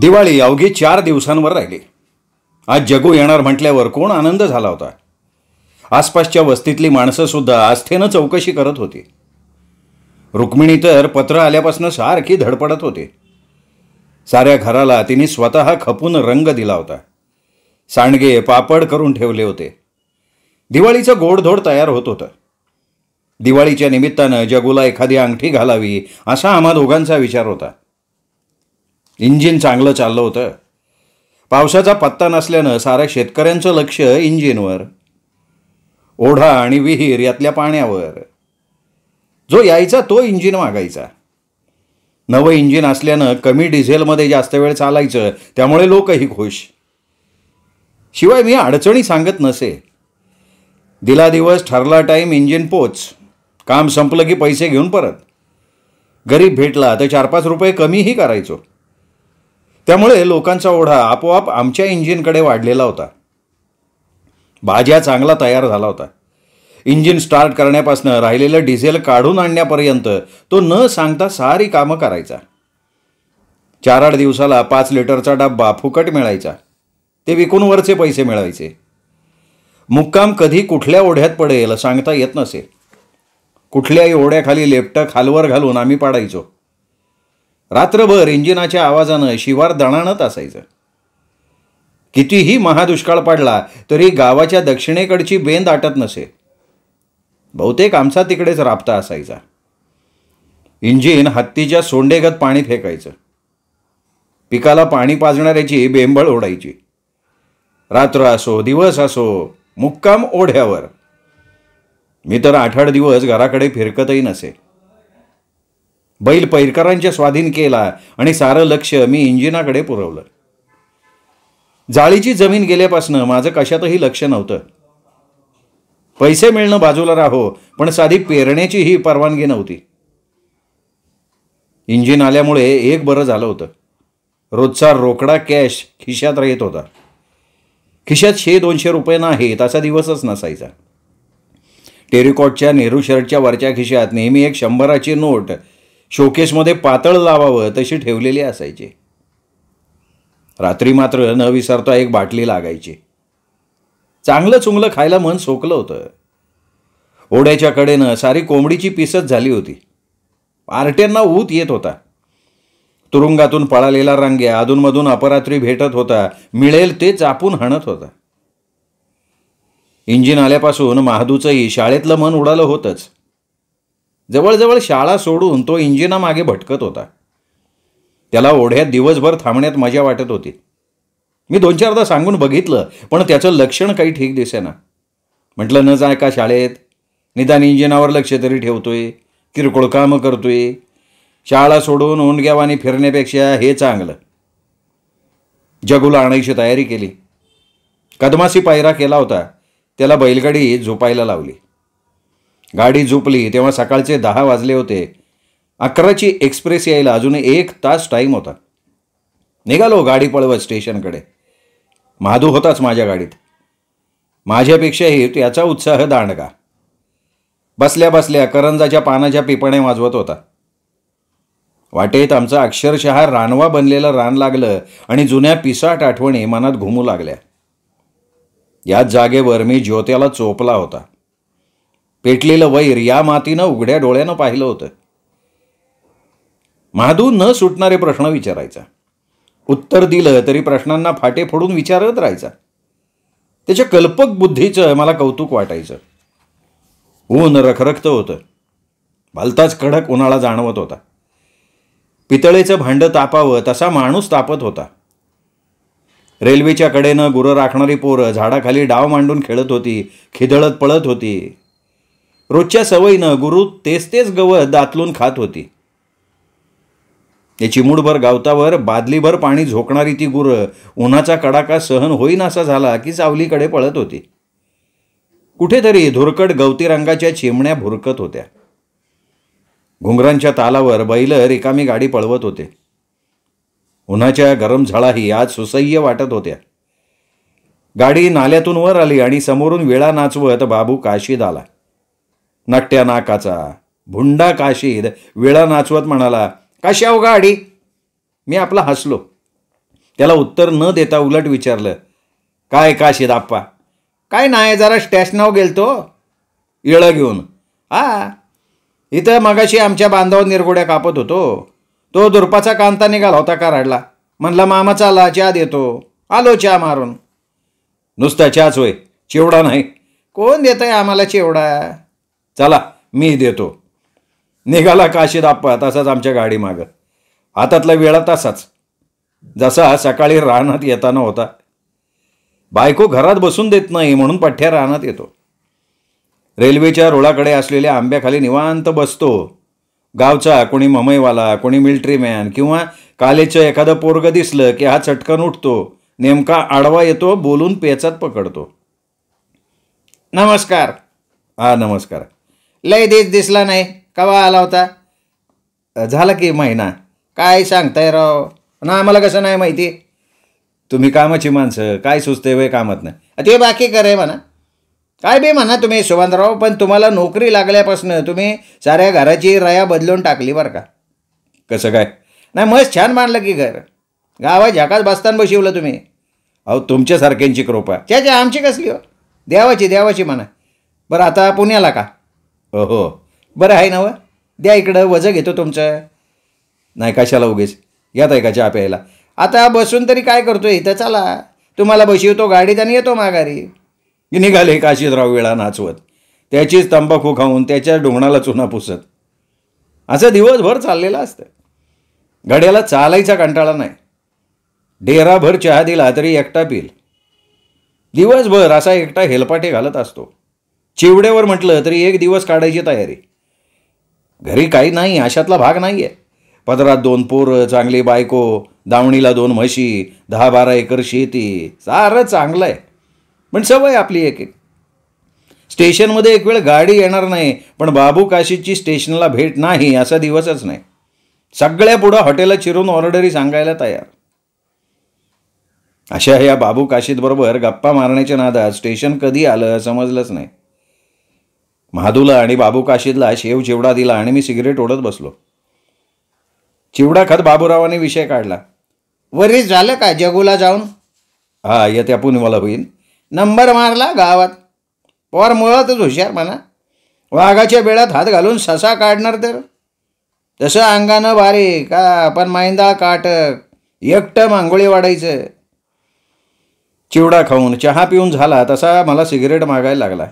दिवाळी अवघी चार दिवसांवर राहिली आज जगू येणार म्हटल्यावर कोण आनंद झाला होता आसपासच्या वस्तीतली सुद्धा आस्थेनं चौकशी करत होती रुक्मिणी तर पत्र आल्यापासून सारखी धडपडत होती साऱ्या घराला तिने स्वतः खपून रंग दिला होता सांडगे पापड करून ठेवले होते दिवाळीचं गोडधोड तयार होत होतं दिवाळीच्या निमित्तानं जगूला एखादी अंगठी घालावी असा आम्हा दोघांचा विचार होता इंजिन चांगलं चाललं होतं पावसाचा पत्ता नसल्यानं साऱ्या शेतकऱ्यांचं लक्ष इंजिनवर ओढा आणि विहीर यातल्या पाण्यावर जो यायचा तो इंजिन मागायचा नवं इंजिन असल्यानं कमी डिझेलमध्ये जास्त वेळ चालायचं त्यामुळे लोकही खुश शिवाय मी अडचणी सांगत नसे दिला दिवस ठरला टाईम इंजिन पोच काम संपलं की पैसे घेऊन परत गरीब भेटला तर चार पाच रुपये कमीही करायचो त्यामुळे लोकांचा ओढा आपोआप आमच्या इंजिनकडे वाढलेला होता भाज्या चांगला तयार झाला होता इंजिन स्टार्ट करण्यापासून राहिलेलं डिझेल काढून आणण्यापर्यंत तो न सांगता सारी कामं करायचा चार आठ दिवसाला पाच लिटरचा डब्बा फुकट मिळायचा ते विकून वरचे पैसे मिळायचे मुक्काम कधी कुठल्या ओढ्यात पडेल सांगता येत नसेल कुठल्याही ओढ्याखाली लेपटं खालवर घालून आम्ही पाडायचो रात्रभर इंजिनाच्या आवाजानं शिवार दणाणत असायचं कितीही महादुष्काळ पाडला तरी गावाच्या दक्षिणेकडची बेंद आटत नसे बहुतेक आमचा तिकडेच राबता असायचा इंजिन हत्तीच्या सोंडेगत पाणी फेकायचं पिकाला पाणी पाजणाऱ्याची बेंबळ ओढायची रात्र असो दिवस असो मुक्काम ओढ्यावर मी तर आठ आठ दिवस घराकडे फिरकतही नसे बैल पैरकरांच्या स्वाधीन केला आणि सारं लक्ष मी इंजिनाकडे पुरवलं जाळीची जमीन गेल्यापासनं माझं कशातही लक्ष नव्हतं पैसे मिळणं बाजूला राहो पण साधी पेरण्याची ही परवानगी नव्हती इंजिन आल्यामुळे एक बरं झालं होतं रोजचा रोकडा कॅश खिशात येत होता खिशात शे दोनशे रुपये नाहीत असा दिवसच नसायचा टेरिकॉटच्या नेहरू शर्टच्या वरच्या खिशात नेहमी एक शंभराची नोट शोकेसमध्ये पातळ लावावं तशी ठेवलेली असायची रात्री मात्र न विसरता एक बाटली लागायची चांगलं चुंगलं खायला मन सोकलं होतं ओढ्याच्या कडेनं सारी कोंबडीची पिसत झाली होती आरट्यांना ऊत येत होता तुरुंगातून पळालेला रांग्या अधूनमधून अपरात्री भेटत होता मिळेल ते चापून हणत होता इंजिन आल्यापासून महादूचंही शाळेतलं मन उडालं होतंच जवळजवळ शाळा सोडून तो इंजिनामागे भटकत होता त्याला ओढ्यात दिवसभर थांबण्यात मजा वाटत होती मी दोन चारदा सांगून बघितलं पण त्याचं लक्षण काही ठीक दिसेना म्हटलं न जाय का शाळेत निदान इंजिनावर लक्ष तरी ठेवतोय किरकोळ कामं करतोय शाळा सोडून ओंडग्यावानी फिरण्यापेक्षा हे चांगलं जगूला आणायची तयारी केली कदमासी पायरा केला होता त्याला बैलगाडी झोपायला लावली गाडी झोपली तेव्हा सकाळचे दहा वाजले होते अकराची एक्सप्रेस यायला अजून एक तास टाईम होता निघालो गाडी पळवत स्टेशनकडे माधू होताच माझ्या गाडीत माझ्यापेक्षाही त्याचा उत्साह दांडगा बसल्या बसल्या करंजाच्या पानाच्या पिपणे वाजवत होता वाटेत आमचा अक्षरशः रानवा बनलेलं रान लागलं आणि जुन्या पिसाट आठवणी मनात घुमू लागल्या याच जागेवर मी ज्योत्याला चोपला होता पेटलेलं वैर या मातीनं उघड्या डोळ्यानं पाहिलं होतं महादू न सुटणारे प्रश्न विचारायचा उत्तर दिलं तरी प्रश्नांना फाटे फोडून विचारत राहायचा त्याच्या कल्पक बुद्धीचं मला कौतुक वाटायचं ऊन रखरखतं होतं भलताच कडक उन्हाळा जाणवत होता पितळेचं भांडं तापावं तसा माणूस तापत होता रेल्वेच्या कडेनं गुरं राखणारी पोरं झाडाखाली डाव मांडून खेळत होती खिदळत पळत होती रोजच्या सवयीनं गुरु तेच तेच गवत दातलून खात होती ते चिमूडभर गावतावर बादलीभर पाणी झोकणारी ती गुरं उन्हाचा कडाका सहन होईन असा झाला की सावलीकडे पळत होती कुठेतरी धुरकट गवती रंगाच्या चिमण्या भुरकत होत्या घुंगरांच्या तालावर बैल रिकामी गाडी पळवत होते उन्हाच्या गरम झळाही आज सुसह्य वाटत होत्या गाडी नाल्यातून वर आली आणि समोरून वेळा नाचवत बाबू काशीद आला नाट्या नाकाचा भुंडा काशीद वेळा नाचवत म्हणाला आव गाडी मी आपला हसलो त्याला उत्तर न देता उलट विचारलं काय काशीद आप्पा काय नाही जरा स्टेशनावर गेलतो इळं घेऊन हा इथं मगाशी आमच्या बांधावर निरगुड्या कापत होतो तो दुर्पाचा कांता निघाला होता राडला म्हणला मामा चाला चहा देतो आलो चहा मारून नुसता चहाच होय चिवडा नाही कोण देत आहे आम्हाला चिवडा चला मी देतो निघाला काशी दाप्पा तसाच आमच्या गाडी माग हातातला वेळा तसाच जसा सकाळी रानात येताना होता बायको घरात बसून देत नाही म्हणून पठ्ठ्या रानात येतो रेल्वेच्या रुळाकडे असलेल्या आंब्याखाली निवांत बसतो गावचा कोणी ममईवाला कोणी मॅन किंवा कालेचं एखादं पोरग दिसलं की हा चटकन उठतो नेमका आडवा येतो बोलून पेचात पकडतो नमस्कार हा नमस्कार लय दिस दिसला नाही कवा आला होता झाला की महिना काय सांगताय राव ना आम्हाला कसं नाही माहिती तुम्ही कामाची माणसं काय सुचते वय कामात नाही ते बाकी करे म्हणा काय बी म्हणा तुम्ही सुभानराव पण तुम्हाला नोकरी लागल्यापासून तुम्ही साऱ्या घराची रया बदलून टाकली बरं का कसं काय नाही मस्त छान मानलं की घर गावा झाकाच बसताना बशिवलं तुम्ही अहो तुमच्यासारख्यांची कृपा त्याच्या आमची कसली हो देवाची देवाची म्हणा बरं आता पुण्याला का हो बरं आहे ना व द्या इकडं वजं घेतो तुमचं नाही कशाला उगेच या आहे का चहा प्यायला आता बसून तरी काय करतो इथं चला तुम्हाला बशिवतो गाडीत आणि येतो माघारी निघाले काशीदराव वेळा नाचवत त्याचीच तंबाखू खाऊन त्याच्या डोंगणाला चुना पुसत असं दिवसभर चाललेलं असतं घड्याला चालायचा कंटाळा नाही डेराभर चहा दिला तरी एकटा पील दिवसभर असा एकटा हेलपाटे घालत असतो चिवड्यावर म्हटलं तरी एक दिवस काढायची तयारी घरी काही नाही अशातला भाग नाही आहे पदरात दोन पोरं चांगली बायको दावणीला दोन म्हशी दहा बारा एकर शेती सारं चांगलं आहे पण सवय आपली एक एक स्टेशनमध्ये एक वेळ गाडी येणार नाही पण बाबू काशीची स्टेशनला भेट नाही असा दिवसच नाही सगळ्या पुढं हॉटेलला चिरून ऑर्डरी सांगायला तयार अशा या बाबू बरोबर गप्पा मारण्याच्या नादात स्टेशन कधी आलं समजलंच नाही महादूला आणि बाबू काशीदला शेव चिवडा दिला आणि मी सिगरेट ओढत बसलो चिवडा खात बाबूरावाने विषय काढला वरी झालं का जगूला जाऊन हा येत्या मला होईल नंबर मारला गावात पवार मुळातच हुशार म्हणा वाघाच्या बेळात हात घालून ससा काढणार तर तसं अंगानं भारी का पण माईंदा काटक एकटं मांगोळी वाढायचं चिवडा खाऊन चहा पिऊन झाला तसा मला सिगरेट मागायला लागला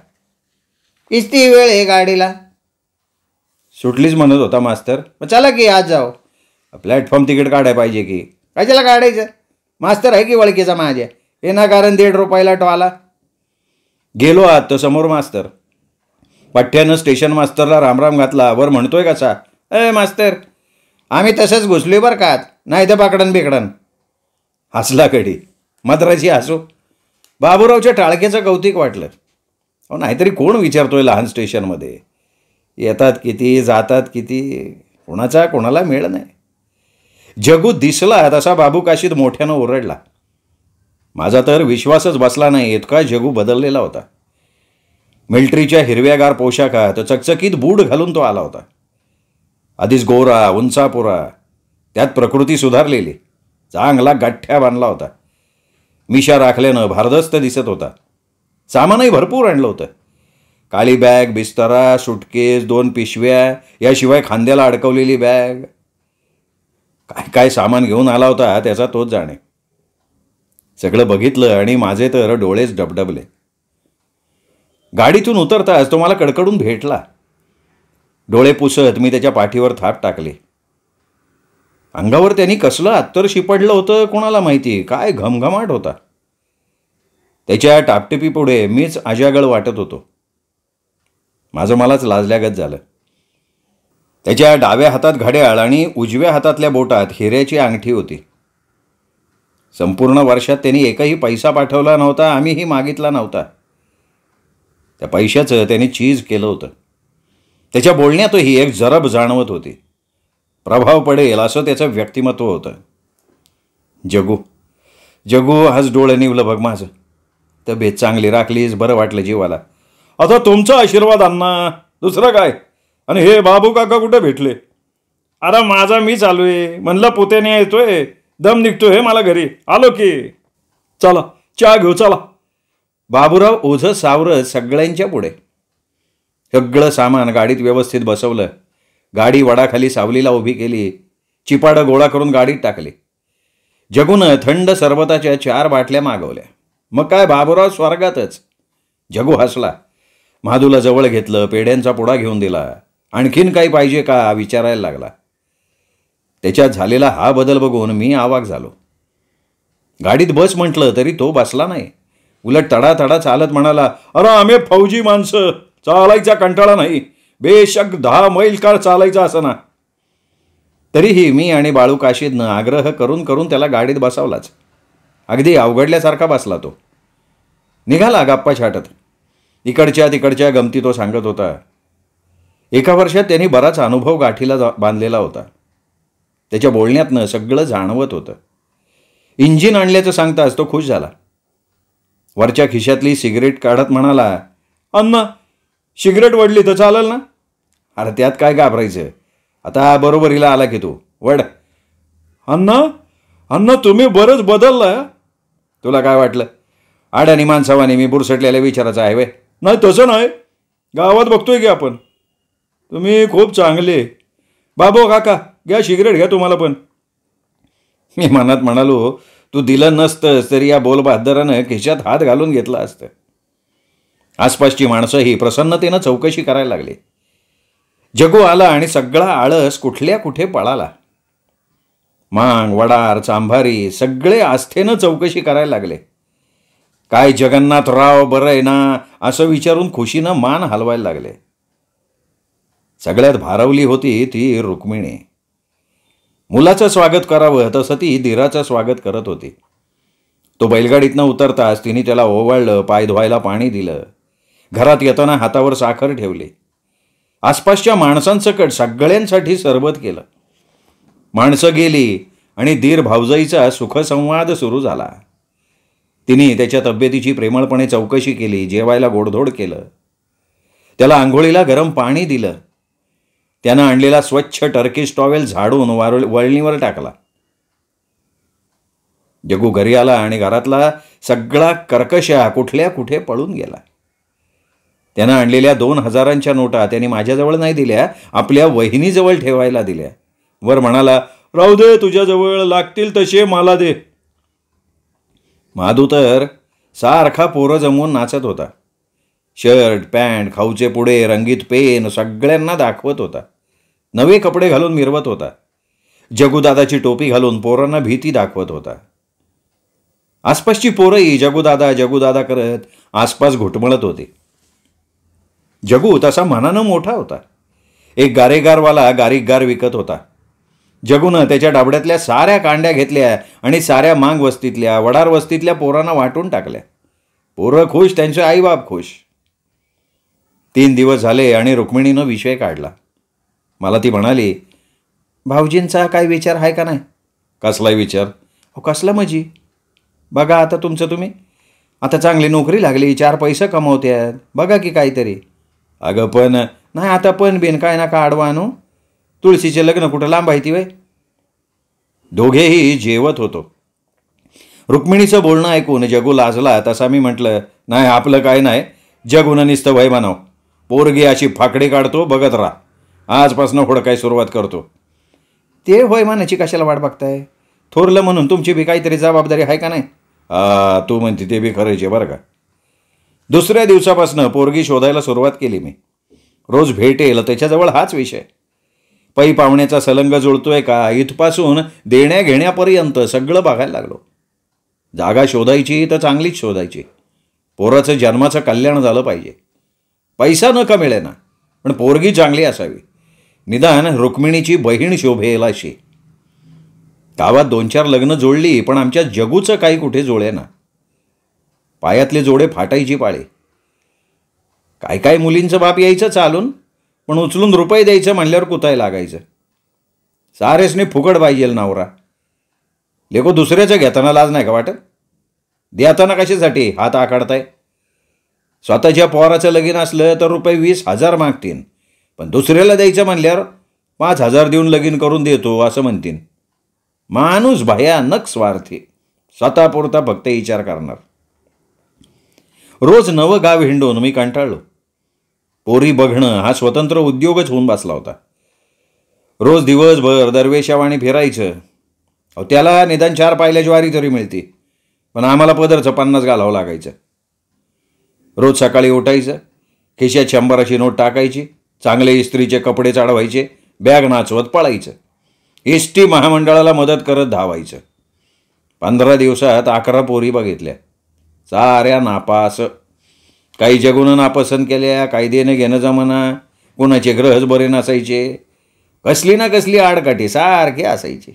किती वेळ आहे गाडीला सुटलीच म्हणत होता मास्तर मग चला की आज जाओ प्लॅटफॉर्म तिकीट काढायला पाहिजे की काय त्याला काढायचं मास्तर आहे की वळखीचा माझ्या ना कारण दीड रुपयाला आला गेलो आहात तो समोर मास्तर पठ्ठ्यानं स्टेशन मास्तरला रामराम घातला वर म्हणतोय कसा अय मास्तर आम्ही तसंच घुसले बरं का नाही तर बाकडन बिकडन हसला कडी मद्राची हसू बाबूरावच्या टाळक्याचं कौतिक वाटलं हो नाहीतरी कोण विचारतोय लहान स्टेशनमध्ये येतात किती जातात किती कोणाचा कोणाला मेळ नाही जगू दिसला तसा बाबू काशीत मोठ्यानं ओरडला माझा तर विश्वासच बसला नाही इतका जगू बदललेला होता मिल्ट्रीच्या हिरव्यागार पोशाखात चकचकीत बूड घालून तो आला होता आधीच गोरा उंचापुरा त्यात प्रकृती सुधारलेली चांगला गठ्ठ्या बांधला होता मिशा राखल्यानं भारदस्त दिसत होता सामानही भरपूर आणलं होतं काळी बॅग बिस्तरा सुटकेस दोन पिशव्या याशिवाय खांद्याला अडकवलेली बॅग काय काय सामान घेऊन आला होता त्याचा तोच जाणे सगळं बघितलं आणि माझे तर डोळेच डबडबले गाडीतून उतरताच तो मला कडकडून भेटला डोळे पुसत मी त्याच्या पाठीवर थाप टाकले अंगावर त्यांनी कसलं आत्तर शिपडलं होतं कोणाला माहिती काय घमघमाट होता त्याच्या टापटिपीपुढे मीच अजागळ वाटत होतो माझं मलाच लाजल्यागत झालं त्याच्या डाव्या हातात घड्याळ आणि उजव्या हातातल्या बोटात हिऱ्याची अंगठी होती संपूर्ण वर्षात त्यांनी एकही पैसा पाठवला नव्हता आम्हीही मागितला नव्हता त्या पैशाचं त्याने चीज केलं होतं त्याच्या बोलण्यातही एक जरब जाणवत होती प्रभाव पडेल असं त्याचं व्यक्तिमत्व होतं जगू जगू आज डोळे निवलं बघ माझं तब्येत चांगली राखलीस बरं वाटलं जीवाला आता तुमचा आशीर्वाद अण्णा दुसरं काय आणि हे बाबू काका कुठे भेटले अरे माझा मी चालू आहे म्हणलं पुत्याने येतोय दम निघतो हे मला घरी आलो की चला चहा घेऊ चला बाबूराव ओझं सावरं सगळ्यांच्या पुढे सगळं सामान गाडीत व्यवस्थित बसवलं गाडी वडाखाली सावलीला उभी केली चिपाडं गोळा करून गाडीत टाकली जगून थंड सरबताच्या चार बाटल्या मागवल्या मग काय बाबूराव स्वर्गातच जगू हसला महादूला जवळ घेतलं पेढ्यांचा पुडा घेऊन दिला आणखीन काही पाहिजे का विचारायला लागला त्याच्यात झालेला हा बदल बघून मी आवाक झालो गाडीत बस म्हटलं तरी तो बसला नाही उलट तडा तडा चालत म्हणाला अरे आम्ही फौजी माणसं चालायचा कंटाळा नाही बेशक दहा मैल काळ चालायचा असं ना तरीही मी आणि बाळू काशीदनं आग्रह करून करून त्याला गाडीत बसावलाच अगदी अवघडल्यासारखा बसला तो निघाला गप्पा छाटत इकडच्या तिकडच्या गमती तो सांगत होता एका वर्षात त्यांनी बराच अनुभव गाठीला बांधलेला होता त्याच्या बोलण्यातनं सगळं जाणवत होतं इंजिन आणल्याचं सांगताच तो खुश झाला वरच्या खिशातली सिगरेट काढत म्हणाला अन्न सिगरेट वडली तर चालेल ना अरे त्यात काय घाबरायचं आता बरोबरीला आला की तू वड अन्न अन्न तुम्ही बरंच बदललं तुला काय वाटलं आड्यानी माणसावाने मी बुरसटलेल्या विचारायचं आहे वे नाही तसं नाही गावात बघतोय की आपण तुम्ही खूप चांगले बाबो काका घ्या शिगरेट घ्या तुम्हाला पण मी मनात म्हणालो तू दिलं नसतंस तरी या बोलबहादरानं खिशात हात घालून घेतला असतं आसपासची माणसंही प्रसन्नतेनं चौकशी करायला लागली जगू आला आणि सगळा आळस कुठल्या कुठे पळाला मांग वडार चांभारी सगळे आस्थेनं चौकशी करायला लागले काय जगन्नाथराव बरं आहे ना असं विचारून खुशीनं मान हलवायला लागले सगळ्यात भारवली होती ती रुक्मिणी मुलाचं स्वागत करावं तसं ती धीराचं स्वागत करत होती तो बैलगाडीतनं उतरताच तिने त्याला ओवाळलं पाय धुवायला पाणी दिलं घरात येताना हातावर साखर ठेवली आसपासच्या माणसांसकट सगळ्यांसाठी सरबत केलं माणसं गेली आणि धीर भावजाईचा सुखसंवाद सुरू झाला तिने त्याच्या तब्येतीची प्रेमळपणे चौकशी केली जेवायला गोडधोड केलं त्याला आंघोळीला गरम पाणी दिलं त्यानं आणलेला स्वच्छ टर्किश टॉवेल झाडून वार वळणीवर टाकला जगू घरी आला आणि घरातला सगळा कर्कशा कुठल्या कुठे पळून गेला त्यानं आणलेल्या दोन हजारांच्या नोटा त्यांनी माझ्याजवळ नाही दिल्या आपल्या वहिनीजवळ ठेवायला दिल्या वर म्हणाला राहू दे तुझ्याजवळ लागतील तसे मला दे माधू तर सारखा पोरं जमवून नाचत होता शर्ट पॅन्ट खाऊचे पुढे रंगीत पेन सगळ्यांना दाखवत होता नवे कपडे घालून मिरवत होता जगुदादाची टोपी घालून पोरांना भीती दाखवत होता आसपासची पोरंही जगुदादा जगुदादा करत आसपास घुटमळत होते जगू तसा मनानं मोठा होता एक गारेगारवाला गारीगार विकत होता जगूनं त्याच्या डाबड्यातल्या साऱ्या कांड्या घेतल्या आणि साऱ्या मांग वस्तीतल्या वडार वस्तीतल्या पोरांना वाटून टाकल्या पोरं खुश त्यांचे आईबाप खुश तीन दिवस झाले आणि रुक्मिणीनं विषय काढला मला ती म्हणाली भाऊजींचा काय विचार आहे का नाही कसलाही विचार हो कसला मजी बघा आता तुमचं तुम्ही आता चांगली नोकरी लागली चार पैसे कमवते आहेत बघा की काहीतरी अगं पण नाही आता पण बिन काय ना का आडवा आणू तुळशीचे लग्न कुठं लांब आहे ती वय दोघेही जेवत होतो रुक्मिणीचं बोलणं ऐकून जगू लाजला तसा मी म्हटलं नाही आपलं काय नाही जगून निस्त वय मानव पोरगी अशी फाकडी काढतो बघत राहा आजपासनं काय सुरुवात करतो ते होय म्हणाची कशाला वाट बघताय थोरलं म्हणून तुमची बी काहीतरी जबाबदारी आहे का नाही तू म्हणते ते बी खरायचे बरं का दुसऱ्या दिवसापासनं पोरगी शोधायला सुरुवात केली मी रोज भेटेल त्याच्याजवळ हाच विषय पै पाहुण्याचा सलंग जुळतोय का इथपासून देण्या घेण्यापर्यंत सगळं बघायला लागलो जागा शोधायची तर चांगलीच शोधायची पोराचं जन्माचं कल्याण झालं पाहिजे पैसा न मिळे ना पण पोरगी चांगली असावी निदान रुक्मिणीची बहीण शोभेल अशी गावात दोन चार लग्न जोडली पण आमच्या जगूचं काही कुठे जोळे ना पायातले जोडे फाटायची पाळे काय काय मुलींचं बाप यायचं चालून पण उचलून रुपये द्यायचं म्हणल्यावर कुताय लागायचं सारेसने फुकट पाहिजेल नवरा लेखो दुसऱ्याचं घेताना लाज नाही का वाटत देताना कशासाठी हात आखडताय स्वतःच्या पोराचं लगीन असलं तर रुपये वीस हजार मागतीन पण दुसऱ्याला द्यायचं म्हणल्यावर पाच हजार देऊन लगीन करून देतो असं म्हणतीन माणूस भयानक स्वार्थी पुरता फक्त विचार करणार रोज नवं गाव हिंडून मी कंटाळलो पोरी बघणं हा स्वतंत्र उद्योगच होऊन बसला होता रोज दिवसभर दरवेशावाणी फिरायचं अहो त्याला निदान चार पायल्या ज्वारी तरी मिळते पण आम्हाला पदरचं पन्नास घालावं लागायचं रोज सकाळी उठायचं खिशात शंभराची नोट टाकायची चांगले इस्त्रीचे कपडे चाडवायचे बॅग नाचवत पळायचं एस टी महामंडळाला मदत करत धावायचं पंधरा दिवसात अकरा पोरी बघितल्या साऱ्या नापास काही जगून नापसंत केल्या कायदेने घेणं जमना कोणाचे ग्रहच बरे नसायचे कसली ना कसली आडकाठी सारखे असायचे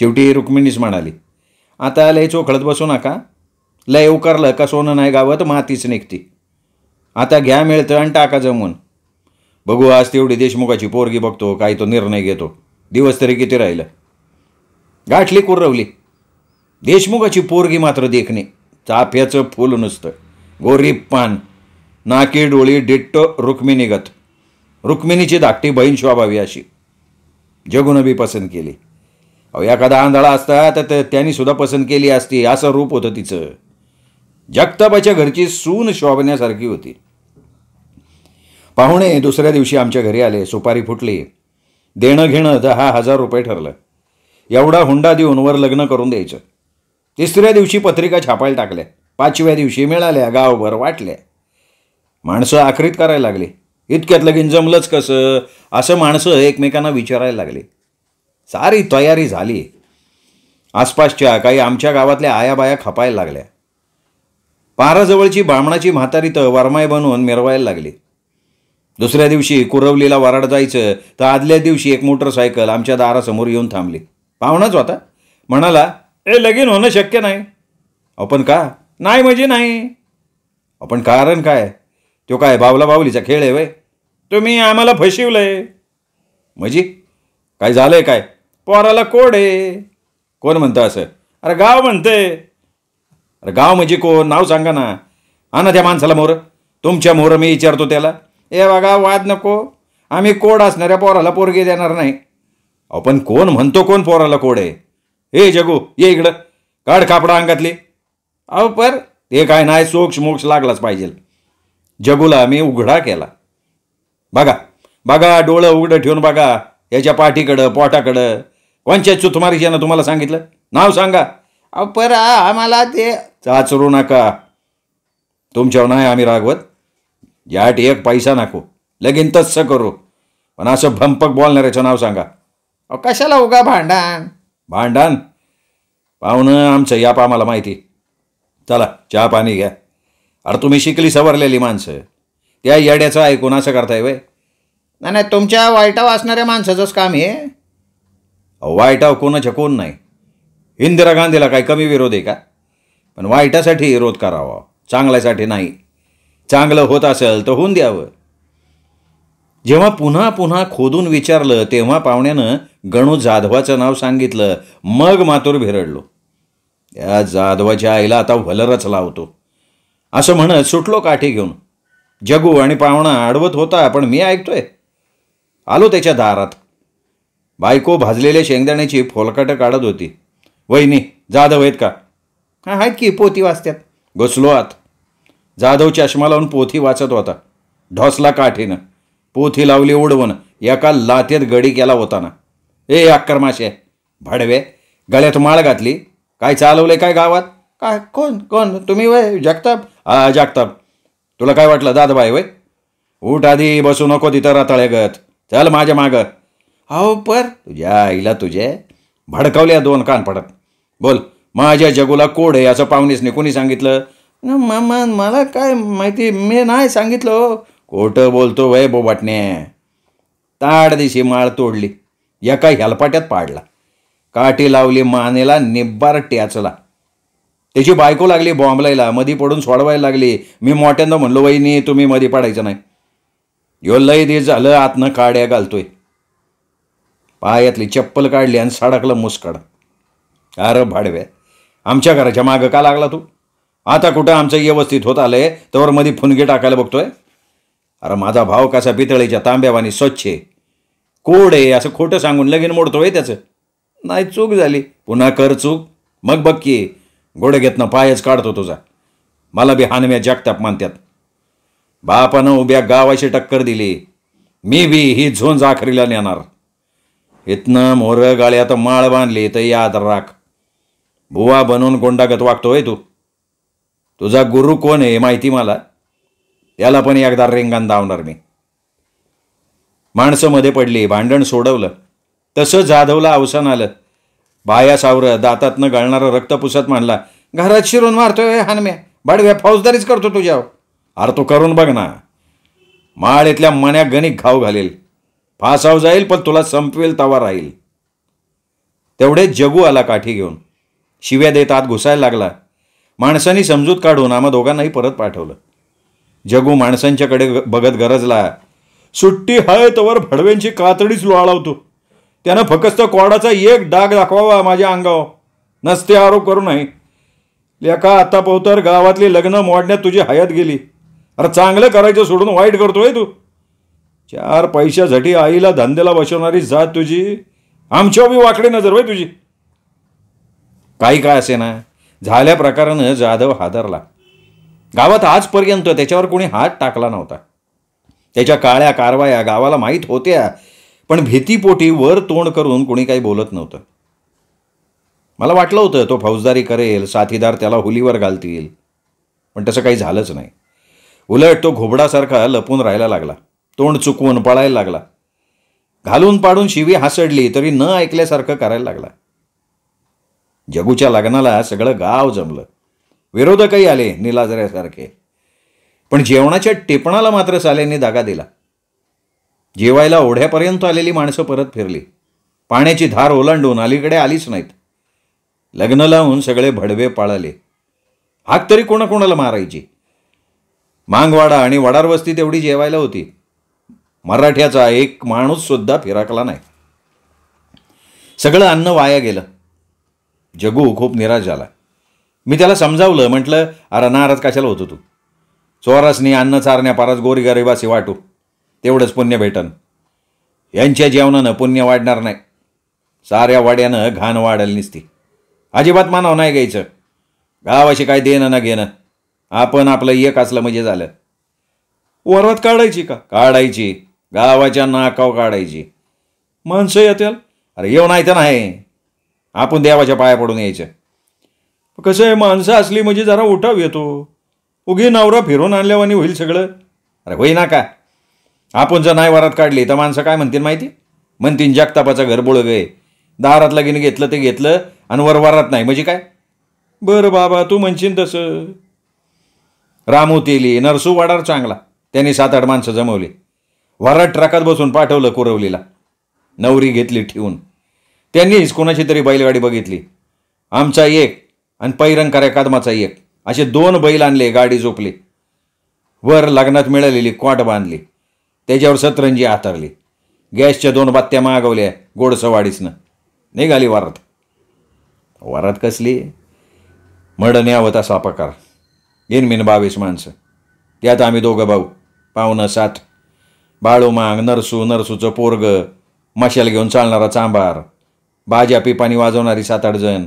शेवटी रुक्मिणीच म्हणाली आता लय चोखळत बसू नका लय उकारलं का सोनं नाही गावत मातीच निघती आता घ्या मिळतं आणि टाका जमून बघू आज तेवढी देशमुखाची पोरगी बघतो काही तो निर्णय घेतो दिवस तरी किती राहिलं गाठली कुरवली देशमुखाची पोरगी मात्र देखणे चाफ्याचं फुल नुसतं गोरी पान नाकी डोळी डिट्ट रुक्मिणीगत रुक्मिणीची धाकटी बहीण शोभावी अशी जगून बी पसंत केली अहो एखादा आंधळा असता तर त्यांनी सुद्धा पसंत केली असती असं रूप होतं तिचं जगताबाच्या घरची सून शोभण्यासारखी होती पाहुणे दुसऱ्या दिवशी आमच्या घरी आले सुपारी फुटली देणं घेणं दहा हजार रुपये ठरलं एवढा हुंडा देऊन वर लग्न करून द्यायचं तिसऱ्या दिवशी पत्रिका छापायला टाकल्या पाचव्या दिवशी मिळाल्या गावभर वाटल्या माणसं आखरीत करायला लागली इतक्यात लगीन जमलंच कसं असं माणसं एकमेकांना विचारायला लागली सारी तयारी झाली आसपासच्या काही आमच्या गावातल्या आयाबाया खपायला लागल्या पाराजवळची बामणाची म्हातारी तर वरमाय बनवून मिरवायला लागली दुसऱ्या दिवशी कुरवलीला वराड जायचं तर आदल्या दिवशी एक मोटरसायकल आमच्या दारासमोर येऊन थांबली पाहुणाच होता म्हणाला ए लगीन होणं शक्य नाही आपण का नाही म्हणजे नाही आपण कारण काय तो काय बावला बावलीचा खेळ आहे वय तुम्ही आम्हाला फशिवलंय म्हणजे काय झालंय काय पोराला कोड आहे कोण म्हणतं असं अरे गाव म्हणतंय अरे गाव म्हणजे कोण नाव सांगा ना हा ना त्या माणसाला मोर तुमच्या मोर मी विचारतो त्याला हे बघा वाद नको आम्ही कोड असणाऱ्या पोराला पोरगी देणार नाही आपण पण कोण म्हणतो कोण पोराला कोड आहे हे जगू ये इकडं काढ कापडा अंगातली अहो पर ते काय नाही सोक्ष मोक्ष लागलाच पाहिजे जगूला मी उघडा केला बघा बघा डोळं उघडं ठेवून बघा याच्या पाठीकडं पोटाकडं कोणच्या चुतमारीच्यानं तुम्हाला सांगितलं नाव सांगा अहो पर आम्हाला ते चाचरू नका तुमच्यावर नाही आम्ही रागवत यासाठी एक पैसा नाको लगीन तस करू पण असं भंपक बोलणाऱ्याचं नाव सांगा अ कशाला उगा भांडण भांडण पाहुणं आमचं या पा माहिती चला चहा पाणी घ्या अरे तुम्ही शिकली सवरलेली माणसं त्या येड्याचं ऐकून असं करताय वय नाही नाही तुमच्या वाईटाव असणाऱ्या माणसाचंच काम हे वाईटाव कोणाच्या कोण नाही इंदिरा गांधीला काय कमी विरोध आहे का पण वाईटासाठी विरोध करावा चांगल्यासाठी नाही चांगलं होत असेल तर होऊन द्यावं जेव्हा पुन्हा पुन्हा खोदून विचारलं तेव्हा पाहुण्यानं गणू जाधवाचं नाव सांगितलं मग मातूर भिरडलो या जाधवाच्या आईला आता व्हलरच लावतो असं म्हणत सुटलो काठी घेऊन जगू आणि पाहुणा अडवत होता पण मी ऐकतोय आलो त्याच्या दारात बायको भाजलेल्या शेंगदाण्याची फोलकाटं काढत होती वहिनी जाधव आहेत का हां आहेत की पोती वाचत्यात घुसलो आत जाधव चष्मा लावून पोथी वाचत होता ढोसला काठीनं पोथी लावली उडवून एका लातेत गडी केला होताना ए अक्करमाशे भाडवे गळ्यात माळ घातली काय चालवले काय गावात काय कोण कोण तुम्ही वय जगताप हा जगताप तुला काय वाटलं दादाबाई वय उठ आधी बसू नको तिथं रातळे गत चल माझ्या माग अहो पर तुझ्या आईला तुझे भडकवल्या दोन कान पडत बोल माझ्या जगूला कोड आहे असं पाहुणेसने कोणी सांगितलं ना मला काय माहिती मी नाही सांगितलं हो. खोटं बोलतो वय बोबाटणे ताड दिशी माळ तोडली एका हेलपाट्यात पाडला काठी लावली मानेला निब्बार ट्याचला त्याची बायको लागली बॉम्बलायला मधी पडून सोडवायला लागली मी मोठ्यांदा म्हणलो वहिनी तुम्ही मधी पाडायचं नाही यो लय दे झालं आतनं काड्या घालतोय पायातली चप्पल काढली आणि सडकलं मुसकड अरे भाडव्या आमच्या घराच्या मागं का लागला तू आता कुठं आमचं व्यवस्थित होत आलंय आहे त्यावर मध्ये फुनगे टाकायला बघतोय अरे माझा भाव कसा पितळीच्या तांब्यावानी स्वच्छ आहे कोड आहे असं खोटं सांगून लगीन मोडतोय त्याचं नाही चूक झाली पुन्हा कर चूक मग बक्की की गोडे घेतनं पायच काढतो तुझा मला बी हानव्या जगताप मानत्यात बापानं उभ्या गावाशी टक्कर दिली मी बी ही झोंज आखरीला नेणार इथनं मोर गाळ्यात माळ बांधली तर याद राख बुवा बनून गोंडागत वागतोय तू तुझा गुरु कोण आहे माहिती मला याला पण एकदा रेंगान दावणार मी माणसं मध्ये पडली भांडण सोडवलं तसं जाधवला अवसान आलं बाया सावरं दातातनं गळणारं रक्त पुसत मानला घरात शिरून मारतोय हानम्या बाडव्या फौजदारीच करतो तुझ्या अरे तू करून बघ ना माळेतल्या मण्या गणिक घाव घालेल फासाव जाईल पण तुला संपवेल तवा राहील तेवढे जगू आला काठी घेऊन शिव्या देत आत घुसायला लागला माणसांनी समजूत काढून आम्हा दोघांनाही परत पाठवलं जगू माणसांच्याकडे बघत गरजला सुट्टी हाय तवर भडव्यांची कातडीच लोळावतो त्यानं फक्त कॉडाचा एक डाग दाखवावा माझ्या अंगावर नसते आरोप करू नाही लेका आता पवतर गावातली लग्न मोडण्यात तुझी हयात गेली अरे चांगलं करायचं सोडून वाईट करतोय तू चार पैशासाठी आईला धंद्याला बसवणारी जात तुझी आमच्यावर बी वाकडी नजर वय तुझी काही काय असे ना झाल्या प्रकारानं जाधव हादरला गावात आजपर्यंत त्याच्यावर कोणी हात टाकला नव्हता त्याच्या काळ्या कारवाया गावाला माहीत होत्या पण भीतीपोटी वर तोंड करून कोणी काही बोलत नव्हतं मला वाटलं होतं तो फौजदारी करेल साथीदार त्याला हुलीवर घालतील पण तसं काही झालंच नाही उलट तो घोबडासारखा लपून राहायला लागला तोंड चुकवून पळायला लागला घालून पाडून शिवी हासडली तरी न ऐकल्यासारखं करायला लागला जगूच्या लग्नाला सगळं गाव जमलं विरोधकही आले निलाजऱ्यासारखे पण जेवणाच्या टिपणाला मात्र साल्यांनी दागा दिला जेवायला ओढ्यापर्यंत आलेली माणसं परत फिरली पाण्याची धार ओलांडून अलीकडे आलीच नाहीत लग्न लावून सगळे भडवे पाळले हाक तरी कोणाकोणाला मारायची मांगवाडा आणि वडार वस्ती तेवढी जेवायला होती मराठ्याचा एक माणूस सुद्धा फिराकला नाही सगळं अन्न वाया गेलं जगू खूप निराश झाला मी त्याला समजावलं म्हटलं अरे नाराज कशाला होतो तू चोरासनी अन्न चारण्या गोरी गोरीगरिबासी वाटू तेवढंच पुण्य भेटन यांच्या जेवणानं पुण्य वाढणार नाही साऱ्या वाड्यानं घाण वाढायला निसती अजिबात मानव नाही घ्यायचं गावाशी काय देणं ना घेणं आपण आपलं एक असलं म्हणजे झालं वरवात काढायची का काढायची गावाच्या नाकाव काढायची माणसं येतील अरे येऊ नाही तर नाही आपण देवाच्या पाया पडून यायचं कसं आहे माणसं असली म्हणजे जरा उठाव येतो उगी नवरा फिरून आणल्यावानी होईल सगळं अरे होई ना का आपण जर नाही वरात काढली तर माणसं काय म्हणतील माहिती म्हणतील जगतापाचा घर बोळ गे दारात लगीन घेतलं ते घेतलं आणि वर वरात नाही म्हणजे काय बरं बाबा तू म्हणशील तसं रामू तेली नरसू वाडार चांगला त्यांनी सात आठ माणसं जमवली वरात ट्रकात बसून पाठवलं कुरवलीला नवरी घेतली ठेवून त्यांनीच कोणाची तरी बैलगाडी बघितली आमचा एक आणि पैरंकार एकादमाचा एक असे दोन बैल आणले गाडी झोपली वर लग्नात मिळालेली क्वाट बांधली त्याच्यावर सतरंजी आतरली गॅसच्या दोन बात्त्या मागवल्या गोडसवाडीसनं निघाली वारात वारात कसली मडण यावत असा प्रकार इनमिन बावीस माणसं त्यात आम्ही दोघं भाऊ पाहुणं बाळू बाळूमांग नरसू नरसूचं पोरग मशाल घेऊन चालणारा चांभार भाज्या पिपानी वाजवणारी सात आठ जण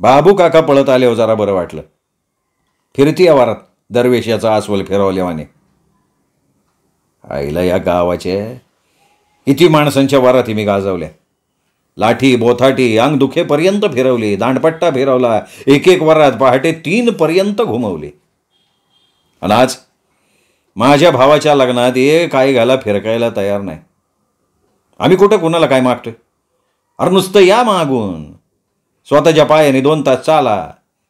बाबू काका पळत आले हो जरा बरं वाटलं फिरती आवारात दरवेश याचा आस्वल फिरवल्यावाने आईला या गावाचे किती माणसांच्या वारातही मी गाजवल्या लाठी बोथाटी अंग दुखेपर्यंत फिरवली दांडपट्टा फिरवला एक एक वरात पहाटे पर्यंत घुमवली आणि आज माझ्या भावाच्या लग्नात एक आई घाला फिरकायला तयार नाही आम्ही कुठं कुणाला काय मागतोय अरे नुसतं या मागून स्वतःच्या पायाने दोन तास चाला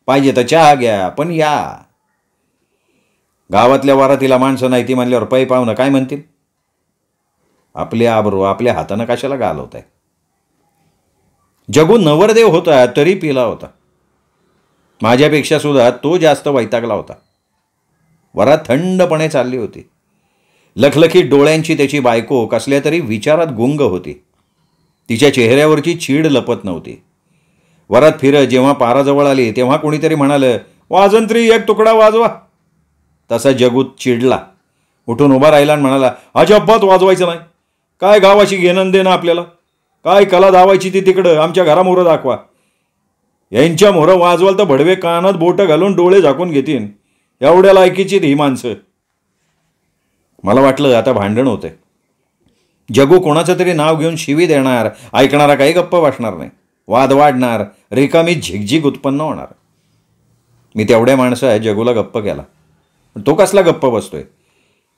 पाहिजे तर चहा घ्या पण या गावातल्या वारातीला माणसं नाही ती म्हणल्यावर पै पाहुणं काय म्हणतील आपले आबरू आपल्या हातानं कशाला घालवत आहे जगू नवरदेव होता तरी पिला होता माझ्यापेक्षा सुद्धा तो जास्त वैतागला होता वरात थंडपणे चालली होती लखलखी डोळ्यांची त्याची बायको कसल्या तरी विचारात गुंग होती तिच्या चेहऱ्यावरची चीड लपत नव्हती वरात फिरत जेव्हा पाराजवळ आली तेव्हा कोणीतरी म्हणालं वाजंत्री एक तुकडा वाजवा तसा जगूत चिडला उठून उभा राहिला आणि म्हणाला अजब्बात वाजवायचं नाही काय गावाशी घेणं ना आपल्याला काय कला दावायची ती तिकडं आमच्या घरामोरं दाखवा यांच्या मोहरं वाजवाल तर भडवे कानात बोटं घालून डोळे झाकून घेतीन एवढ्या लायकीची ही माणसं मला वाटलं आता भांडण होते जगू कोणाचं तरी नाव घेऊन शिवी देणार ऐकणारा काही गप्प वाटणार नाही वाद वाढणार रिकामी झिकझिक उत्पन्न होणार मी तेवढ्या माणसं आहे जगूला गप्प केला तो कसला गप्प बसतोय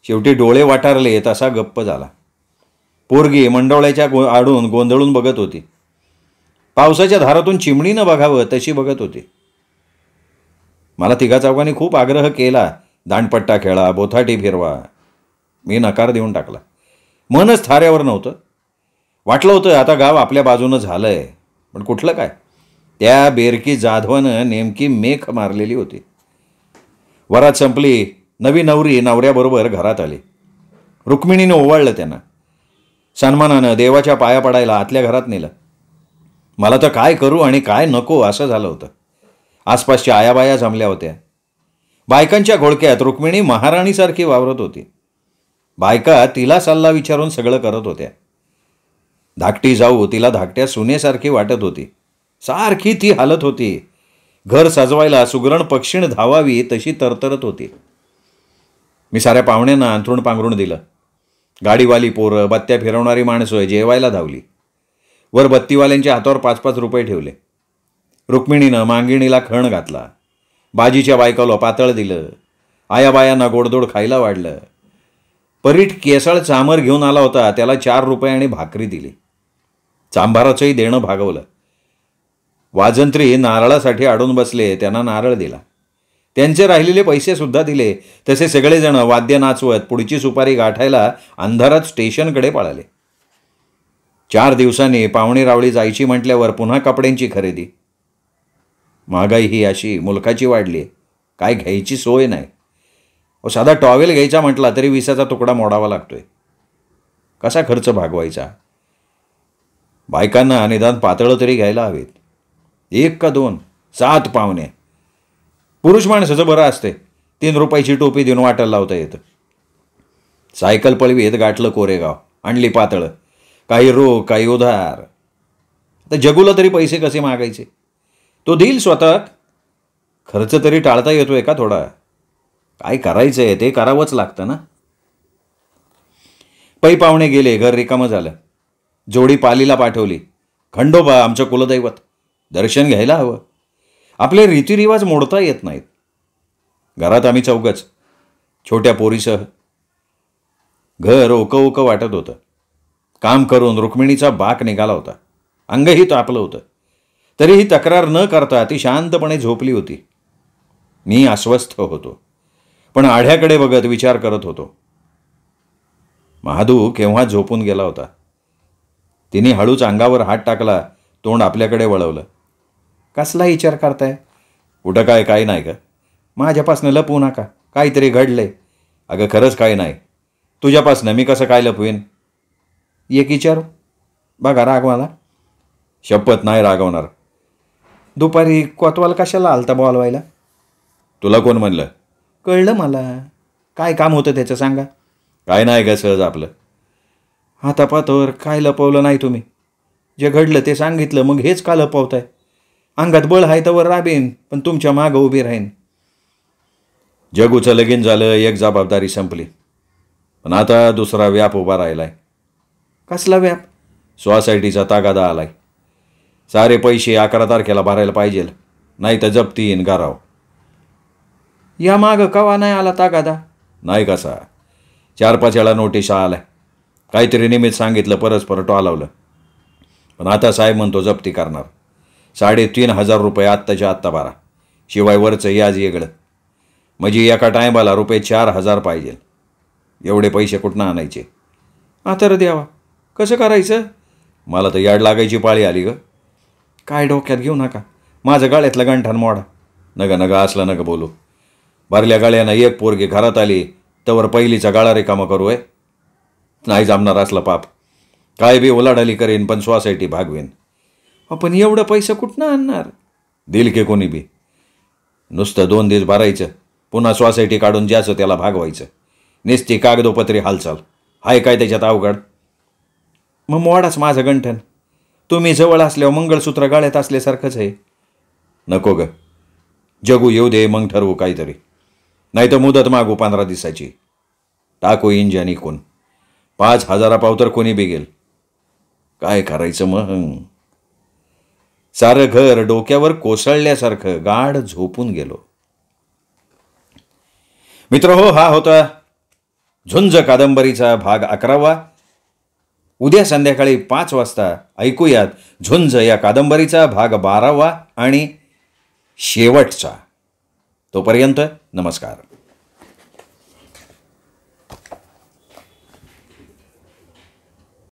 शेवटी डोळे वाटारले तसा गप्प झाला पोरगी मंडोळ्याच्या गो आडून गोंधळून बघत होती पावसाच्या धारातून चिमणीनं बघावं तशी बघत होती मला तिघा चौकांनी खूप आग्रह केला दांडपट्टा खेळा बोथाटी फिरवा मी नकार देऊन टाकला मनच थाऱ्यावर नव्हतं वाटलं होतं आता गाव आपल्या बाजूनं झालं आहे पण कुठलं काय त्या बेरकी जाधवानं नेमकी मेख मारलेली होती वरात संपली नवी नवरी नवऱ्याबरोबर घरात आली रुक्मिणीनं ओवाळलं त्यांना सन्मानानं देवाच्या पाया पडायला आतल्या घरात नेलं मला तर काय करू आणि काय नको असं झालं होतं आसपासच्या आयाबाया जमल्या होत्या बायकांच्या घोळक्यात रुक्मिणी महाराणीसारखी वावरत होती बायका तिला सल्ला विचारून सगळं करत होत्या धाकटी जाऊ तिला धाकट्या सुनेसारखी वाटत होती सारखी ती हालत होती घर सजवायला सुगरण पक्षीण धावावी तशी तरतरत होती मी साऱ्या पाहुण्यांना अंथरूण पांघरून दिलं गाडीवाली पोरं बत्त्या फिरवणारी माणसं जेवायला धावली वर बत्तीवाल्यांच्या हातावर पाच पाच रुपये ठेवले रुक्मिणीनं मांगिणीला खण घातला बाजीच्या बायकाला पातळ दिलं आयाबायांना गोडदोड खायला वाढलं परीट केसाळ चामर घेऊन आला होता त्याला चार रुपये आणि भाकरी दिली चांभाराचंही देणं भागवलं वाजंत्री नारळासाठी अडून बसले त्यांना नारळ दिला त्यांचे राहिलेले पैसेसुद्धा दिले तसे सगळेजण वाद्य नाचवत पुढची सुपारी गाठायला अंधारात स्टेशनकडे पळाले चार दिवसांनी पाहुणे रावळी जायची म्हटल्यावर पुन्हा कपड्यांची खरेदी महागाई ही अशी मुलकाची वाढली काय घ्यायची सोय नाही ओ साधा टॉवेल घ्यायचा म्हटला तरी विसाचा तुकडा मोडावा लागतोय कसा खर्च भागवायचा बायकांना निदान पातळं तरी घ्यायला हवीत एक का दोन सात पाहुणे पुरुष माणसाचं बरं असते तीन रुपयाची टोपी देऊन वाटायला लावता येतं सायकल पळवीत गाठलं कोरेगाव आणली पातळं काही रोग काही उधार तर जगूला तरी पैसे कसे मागायचे तो देईल स्वतः खर्च तरी टाळता येतोय का थोडा काय करायचं आहे ते करावंच लागतं ना पै पाहुणे गेले घर रिकामं झालं जोडी पालीला पाठवली खंडोबा आमचं कुलदैवत दर्शन घ्यायला हवं आपले रीतिरिवाज मोडता येत नाहीत घरात आम्ही चौघच छोट्या पोरीसह घर ओकं ओकं वाटत होतं काम करून रुक्मिणीचा बाक निघाला होता अंगही तापलं होतं तरीही तक्रार न करता ती शांतपणे झोपली होती मी अस्वस्थ होतो पण आढ्याकडे बघत विचार करत होतो महादू केव्हा झोपून गेला होता तिने हळूच अंगावर हात टाकला तोंड आपल्याकडे वळवलं कसला विचार करताय कुठं काय काय नाही का माझ्यापासनं लपवू नका काहीतरी घडलंय अगं खरंच काय नाही तुझ्यापासनं मी कसं काय लपवेन एक विचारू बघा रागवाला शपथ नाही रागवणार दुपारी कोतवाल कशाला आलता बॉलवायला तुला कोण म्हणलं कळलं मला काय काम होतं त्याचं सांगा काय नाही का सहज आपलं हातापातावर काय लपवलं नाही तुम्ही जे घडलं ते सांगितलं मग हेच का लपवताय अंगात बळ आहे तर राबेन पण तुमच्या मागं उभी राहीन जगूचं लगीन झालं एक जबाबदारी संपली पण आता दुसरा व्याप उभा आहे कसला व्याप सोसायटीचा तागादा आलाय सारे पैसे अकरा तारखेला भरायला पाहिजे नाही तर जप्तीन गाराव या मागं कवा नाही आला तागादा नाही कसा चार पाच वेळा नोटिसा आहे काहीतरी निमित्त सांगितलं परस्पर टोलावलं पण आता साहेब म्हणतो जप्ती करणार साडेतीन हजार रुपये आत्ताच्या आत्ता बारा शिवाय वरचं याज येगळं म्हणजे एका टायमाला रुपये चार हजार पाहिजे एवढे पैसे कुठनं आणायचे तर द्यावा कसं करायचं मला तर याड लागायची पाळी आली ग काय डोक्यात घेऊ नका माझं गाळ्यातलं गंठण मोडा नगा नगा असलं नका बोलू भरल्या गाळ्यानं एक पोरगी घरात आली तवर पहिलीचा गाळा रिकामा करू आहे नाही जमणार असलं पाप काय बी ओलाढाली करेन पण सोसायटी भागवेन पण एवढं पैसा कुठनं आणणार दिल की कोणी बी नुसतं दोन दिवस भरायचं पुन्हा सोसायटी काढून ज्याचं त्याला भागवायचं निस्ती कागदोपत्री हालचाल आहे काय त्याच्यात अवघड मग मोडाच माझं गंठन तुम्ही जवळ असल्यावर मंगळसूत्र गाळ्यात असल्यासारखंच आहे नको ग जगू येऊ दे मग ठरवू काहीतरी नाही तर मुदत मागू पंधरा दिसाची टाको इंजनी कोण पाच पाव तर कोणी बिघेल काय करायचं मग सारं घर डोक्यावर कोसळल्यासारखं गाढ झोपून गेलो मित्र हो हा होता झुंज कादंबरीचा भाग अकरावा उद्या संध्याकाळी पाच वाजता ऐकूयात झुंज या कादंबरीचा भाग बारावा आणि शेवटचा तोपर्यंत नमस्कार